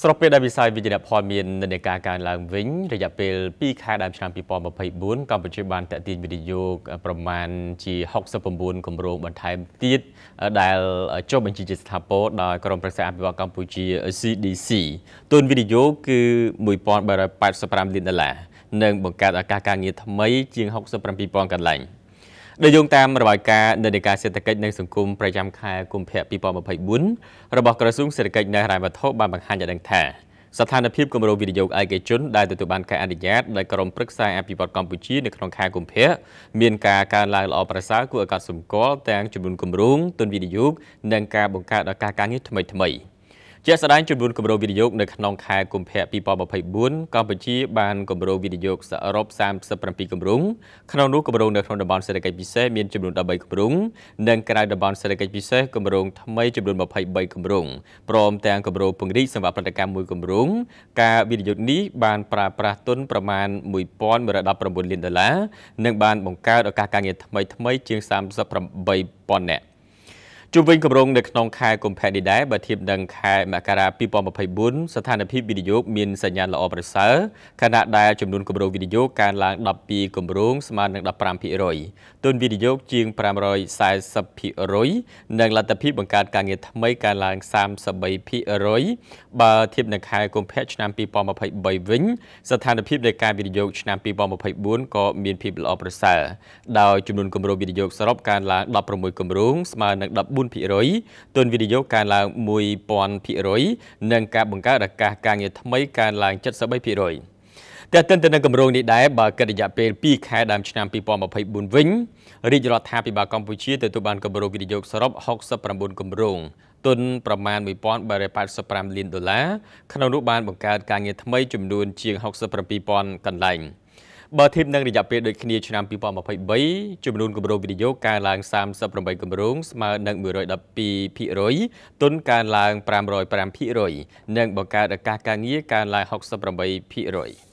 ស្របពេលដែលវិស័យវិជ្ជាពលមាននិន្នាការកើនឡើងវិញរយៈពេល2ខែដើមឆ្នាំ2024កម្ពុជាបានតេទៀងវិនិយោគប្រមាណជា69គម្រោងបន្ថែមទៀតដែលចុះបញ្ជីជាស្ថាពរដោយក្រមប្រឹក្សាអភិវឌ្ឍកម្ពុជា CDC ទុនវិនិយោគគឺ1385លានដុល្លារនិងបង្កើតឱកាសការងារថ្មីជាង67000កន្លែង។ដែលយោងតាមរបាយការណ៍នានាការសេដ្ឋកិច្ចនិងសង្គមប្រចាំខែកុម្ភៈ2024របស់ក្រសួងសេដ្ឋកិច្ចនិងហិរញ្ញវត្ថុបានបង្ហាញឲ្យដឹងថាស្ថានភាពគម្រោងវិនិយោគឯកជនដែលទទួលបានការអនុញ្ញាតដោយក្រមព្រឹក្សាអភិវឌ្ឍកម្ពុជានៅក្នុងខែកុម្ភៈមានការកើនឡើងល្អប្រសើរគួរឲ្យកត់សម្គាល់ទាំងចំនួនគម្រោងទុនវិនិយោគនិងការបង្កើតឱកាសការងារថ្មីៗ។ជាស្ដែងចំនួនគម្រោងវិនិយោគនៅក្នុងខែកុម្ភៈ2024កម្ពុជាបានគម្រោងវិនិយោគសរុប37គម្រោងក្នុងនោះគម្រោងនៅក្នុងតំបន់សេដ្ឋកិច្ចពិសេសមានចំនួន13គម្រោងនិងក្រៅតំបន់សេដ្ឋកិច្ចពិសេសគម្រោងថ្មីចំនួន23គម្រោងព្រមទាំងគម្រោងពង្រីកសម្រាប់ប្រតិកម្មមួយគម្រោងការវិនិយោគនេះបានប្រើប្រាស់ទុនប្រមាណ1119លានដុល្លារនិងបានបង្កើតឱកាសការងារថ្មីថ្មីជាង38,000នាក់ជំវិញគម្រោងនៅក្នុងខែកុម្ភៈនេះដែរបើធៀបនឹងខែមករា2024ស្ថានភាពវិនិយោគមានសញ្ញាល្អប្រសើរខណៈដែលចំនួនគម្រោងវិនិយោគកើនឡើង12គម្រោងស្មើនឹង15%ទុនវិនិយោគជាង540%និងលទ្ធភាពបង្កើតការងារថ្មីកើនឡើង33%បើធៀបនឹងខែកុម្ភៈឆ្នាំ2023វិញស្ថានភាពនៃការវិនិយោគឆ្នាំ2024ក៏មានភាពល្អប្រសើរដោយចំនួនគម្រោងវិនិយោគសរុបកើនឡើង16គម្រោងស្មើនឹង14 4%ទុនវិនិយោគកើនឡើង1000%និងការបង្កើតឱកាសការងារថ្មីកើនឡើង73%តែទិនទៅនឹងគម្រោងនេះដែរបើកិត្តិយៈពេល2ខែដើមឆ្នាំ2024វិញរាជរដ្ឋាភិបាលកម្ពុជាទទួលបានគម្រោងវិនិយោគសរុប69គម្រោងទុនប្រមាណ1385លានដុល្លារក្នុងនោះបានបង្កើតការងារថ្មីចំនួន ជាង67000កន្លែង។បើធៀបនឹងរយៈពេលដូចគ្នាឆ្នាំ2023ចំនួនគម្រោងវិនិយោគកើនឡើង38គម្រោងស្មើនឹង112%ទុនកើនឡើង505%និងបង្កើតឱកាសការងារកើនឡើង68%។